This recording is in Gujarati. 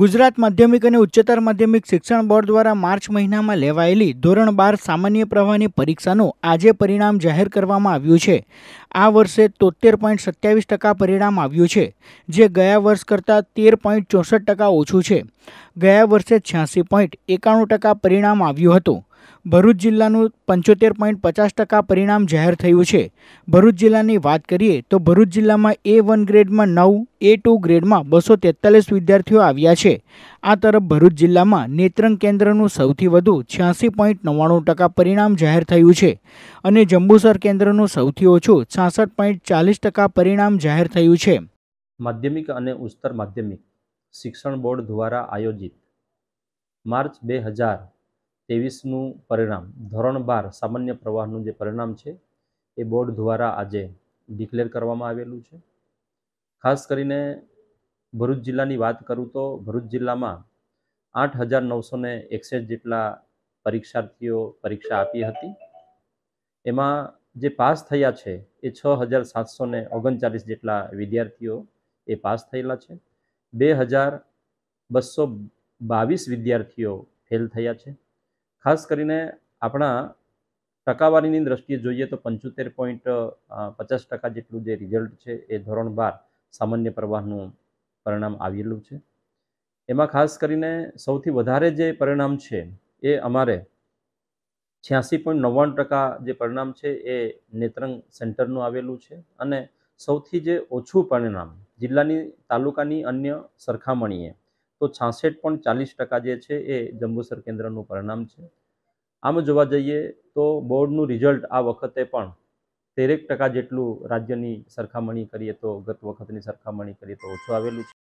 ગુજરાત માધ્યમિક અને ઉચ્ચતર માધ્યમિક શિક્ષણ બોર્ડ દ્વારા માર્ચ મહિનામાં લેવાયેલી ધોરણ બાર સામાન્ય પ્રવાહની પરીક્ષાનું આજે પરિણામ જાહેર કરવામાં આવ્યું છે આ વર્ષે તોતેર પોઈન્ટ સત્યાવીસ ટકા પરિણામ આવ્યું છે જે ગયા વર્ષ કરતાં તેર પોઈન્ટ ચોસઠ ટકા ઓછું છે ગયા વર્ષે છ્યાસી પોઈન્ટ એકાણું ટકા પરિણામ આવ્યું હતું ભરૂચ જિલ્લાનું પંચોતેર પોઈન્ટ પચાસ ટકા પરિણામ જાહેર થયું છે ભરૂચ જિલ્લાની વાત કરીએ તો ભરૂચ જિલ્લામાં એ વન ગ્રેડમાં નવ એ ટુ ગ્રેડમાં બસો તેતાલીસ વિદ્યાર્થીઓ આવ્યા છે આ તરફ ભરૂચ જિલ્લામાં નેત્રંગ કેન્દ્રનું સૌથી વધુ છ્યાસી પોઈન્ટ નવ્વાણું ટકા પરિણામ જાહેર થયું છે અને જંબુસર કેન્દ્રનું સૌથી ઓછું છાસઠ પોઈન્ટ ચાલીસ ટકા પરિણામ જાહેર થયું છે માધ્યમિક અને ઉચ્ચતર માધ્યમિક શિક્ષણ બોર્ડ દ્વારા આયોજિત માર્ચ બે હજાર ત્રેવીસનું પરિણામ ધોરણ બાર સામાન્ય પ્રવાહનું જે પરિણામ છે એ બોર્ડ દ્વારા આજે ડિક્લેર કરવામાં આવેલું છે ખાસ કરીને ભરૂચ જિલ્લાની વાત કરું તો ભરૂચ જિલ્લામાં આઠ હજાર નવસો ને એકસઠ જેટલા પરીક્ષાર્થીઓ પરીક્ષા આપી હતી એમાં જે પાસ થયા છે એ છ હજાર સાતસો ને ઓગણચાલીસ જેટલા વિદ્યાર્થીઓ એ પાસ થયેલા છે બે હજાર બસો બાવીસ વિદ્યાર્થીઓ ફેલ થયા છે ખાસ કરીને આપણા ટકાવારીની દ્રષ્ટિએ જોઈએ તો પંચોતેર પોઈન્ટ પચાસ ટકા જેટલું જે રિઝલ્ટ છે એ ધોરણ બાર સામાન્ય પ્રવાહનું પરિણામ આવેલું છે એમાં ખાસ કરીને સૌથી વધારે જે પરિણામ છે એ અમારે છ્યાસી પોઈન્ટ નવ્વાણું ટકા જે પરિણામ છે એ નેત્રંગ સેન્ટરનું આવેલું છે અને સૌથી જે ઓછું પરિણામ જિલ્લાની તાલુકાની અન્ય સરખામણીએ તો છાસઠ પોઈન્ટ ચાલીસ ટકા જે છે એ જંબુસર કેન્દ્રનું પરિણામ છે આમ જોવા જઈએ તો બોર્ડનું રિઝલ્ટ આ વખતે પણ તેરેક ટકા જેટલું રાજ્યની સરખામણી કરીએ તો ગત વખતની સરખામણી કરીએ તો ઓછું આવેલું છે